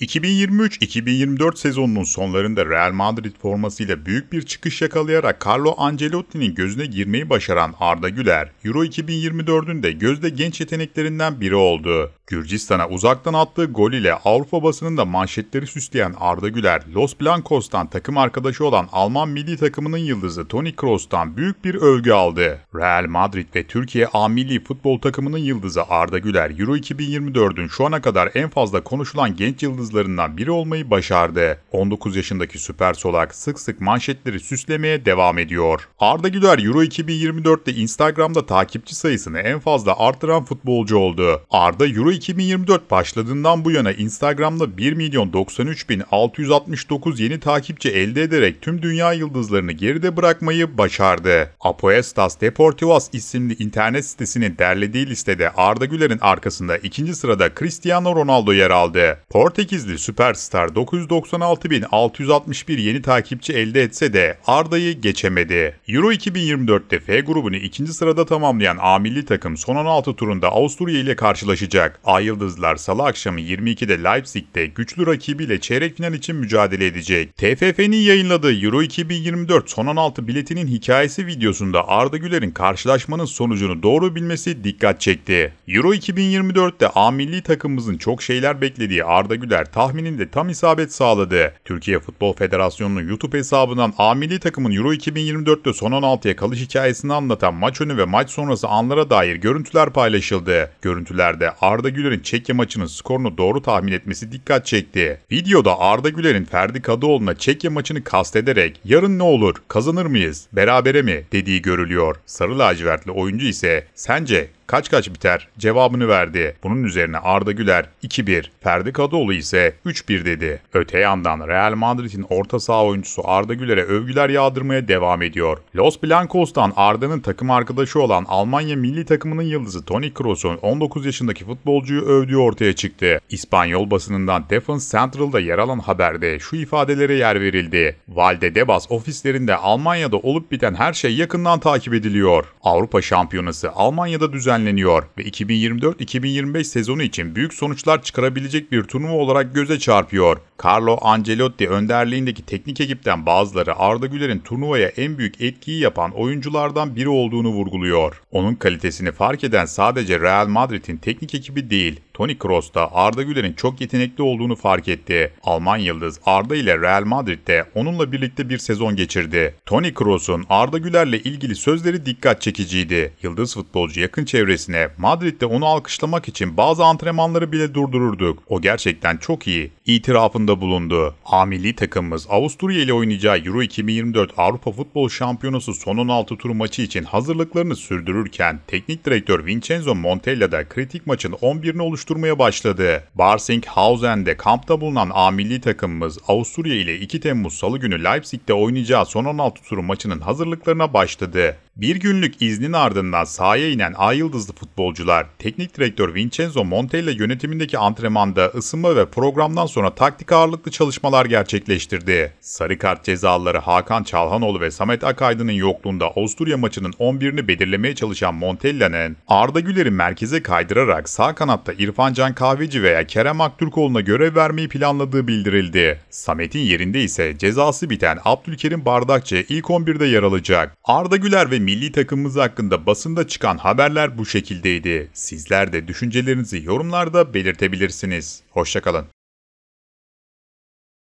2023-2024 sezonunun sonlarında Real Madrid formasıyla büyük bir çıkış yakalayarak Carlo Ancelotti'nin gözüne girmeyi başaran Arda Güler, Euro 2024'ün de gözde genç yeteneklerinden biri oldu. Gürcistan'a uzaktan attığı gol ile Avrupa basınında manşetleri süsleyen Arda Güler, Los Blancos'tan takım arkadaşı olan Alman milli takımının yıldızı Toni Kroos'tan büyük bir övgü aldı. Real Madrid ve Türkiye A milli futbol takımının yıldızı Arda Güler, Euro 2024'ün şu ana kadar en fazla konuşulan genç yıldızı yıldızlarından biri olmayı başardı. 19 yaşındaki süper solak sık sık manşetleri süslemeye devam ediyor. Arda Güler Euro 2024'te Instagram'da takipçi sayısını en fazla artıran futbolcu oldu. Arda Euro 2024 başladığından bu yana Instagram'da 1 milyon 93 bin 669 yeni takipçi elde ederek tüm dünya yıldızlarını geride bırakmayı başardı. Apoestas Deportivas isimli internet sitesinin derlediği listede Arda Güler'in arkasında ikinci sırada Cristiano Ronaldo yer aldı. Portekiz 8'li süperstar 996.661 yeni takipçi elde etse de Arda'yı geçemedi. Euro 2024'te F grubunu ikinci sırada tamamlayan A milli takım son 16 turunda Avusturya ile karşılaşacak. A Yıldızlar salı akşamı 22'de Leipzig'te güçlü rakibiyle çeyrek final için mücadele edecek. TFF'nin yayınladığı Euro 2024 son 16 biletinin hikayesi videosunda Arda Güler'in karşılaşmanın sonucunu doğru bilmesi dikkat çekti. Euro 2024'te A milli takımımızın çok şeyler beklediği Arda Güler tahmininde tam isabet sağladı. Türkiye Futbol Federasyonu'nun YouTube hesabından A milli takımın Euro 2024'te son 16'ya kalış hikayesini anlatan maç önü ve maç sonrası anlara dair görüntüler paylaşıldı. Görüntülerde Arda Güler'in Çekya maçının skorunu doğru tahmin etmesi dikkat çekti. Videoda Arda Güler'in Ferdi Kadıoğlu'na Çekya maçını kastederek yarın ne olur, kazanır mıyız, berabere mi dediği görülüyor. Sarı lacivertli oyuncu ise sence kaç kaç biter cevabını verdi. Bunun üzerine Arda Güler 2-1, Ferdi Kadıoğlu ise 3-1 dedi. Öte yandan Real Madrid'in orta saha oyuncusu Arda Güler'e övgüler yağdırmaya devam ediyor. Los Blancos'tan Arda'nın takım arkadaşı olan Almanya milli takımının yıldızı Toni Kroos'un 19 yaşındaki futbolcuyu övdüğü ortaya çıktı. İspanyol basınından Defense Central'da yer alan haberde şu ifadelere yer verildi. Valde Debas ofislerinde Almanya'da olup biten her şey yakından takip ediliyor. Avrupa Şampiyonası Almanya'da düzenlenmişti düzenleniyor ve 2024-2025 sezonu için büyük sonuçlar çıkarabilecek bir turnuva olarak göze çarpıyor. Carlo Ancelotti önderliğindeki teknik ekipten bazıları Arda Güler'in turnuvaya en büyük etkiyi yapan oyunculardan biri olduğunu vurguluyor. Onun kalitesini fark eden sadece Real Madrid'in teknik ekibi değil, Toni Kroos da Arda Güler'in çok yetenekli olduğunu fark etti. Alman yıldız Arda ile Real Madrid'de onunla birlikte bir sezon geçirdi. Toni Kroos'un Arda Güler'le ilgili sözleri dikkat çekiciydi. Yıldız futbolcu yakın çevresine Madrid'de onu alkışlamak için bazı antrenmanları bile durdururduk. O gerçekten çok iyi. İtirafında bulundu. Amili takımımız Avusturya ile oynayacağı Euro 2024 Avrupa Futbol Şampiyonası son 16 tur maçı için hazırlıklarını sürdürürken teknik direktör Vincenzo Montella da kritik maçın 11'ini oluşturdu oluşturmaya başladı. Barsinghausen'de kampta bulunan A milli takımımız Avusturya ile 2 Temmuz Salı günü Leipzig'te oynayacağı son 16 turu maçının hazırlıklarına başladı. Bir günlük iznin ardından sahaya inen Ay Yıldızlı futbolcular, teknik direktör Vincenzo Montella yönetimindeki antrenmanda ısınma ve programdan sonra taktik ağırlıklı çalışmalar gerçekleştirdi. Sarı kart cezaları Hakan Çalhanoğlu ve Samet Akaydın'ın yokluğunda Avusturya maçının 11'ini belirlemeye çalışan Montella'nın Arda Güler'i merkeze kaydırarak sağ kanatta İrfan Can Kahveci veya Kerem Aktürkoğlu'na görev vermeyi planladığı bildirildi. Samet'in yerinde ise cezası biten Abdülkerim Bardakçı ilk 11'de yer alacak. Arda Güler ve milli takımımız hakkında basında çıkan haberler bu şekildeydi. Sizler de düşüncelerinizi yorumlarda belirtebilirsiniz. Hoşçakalın.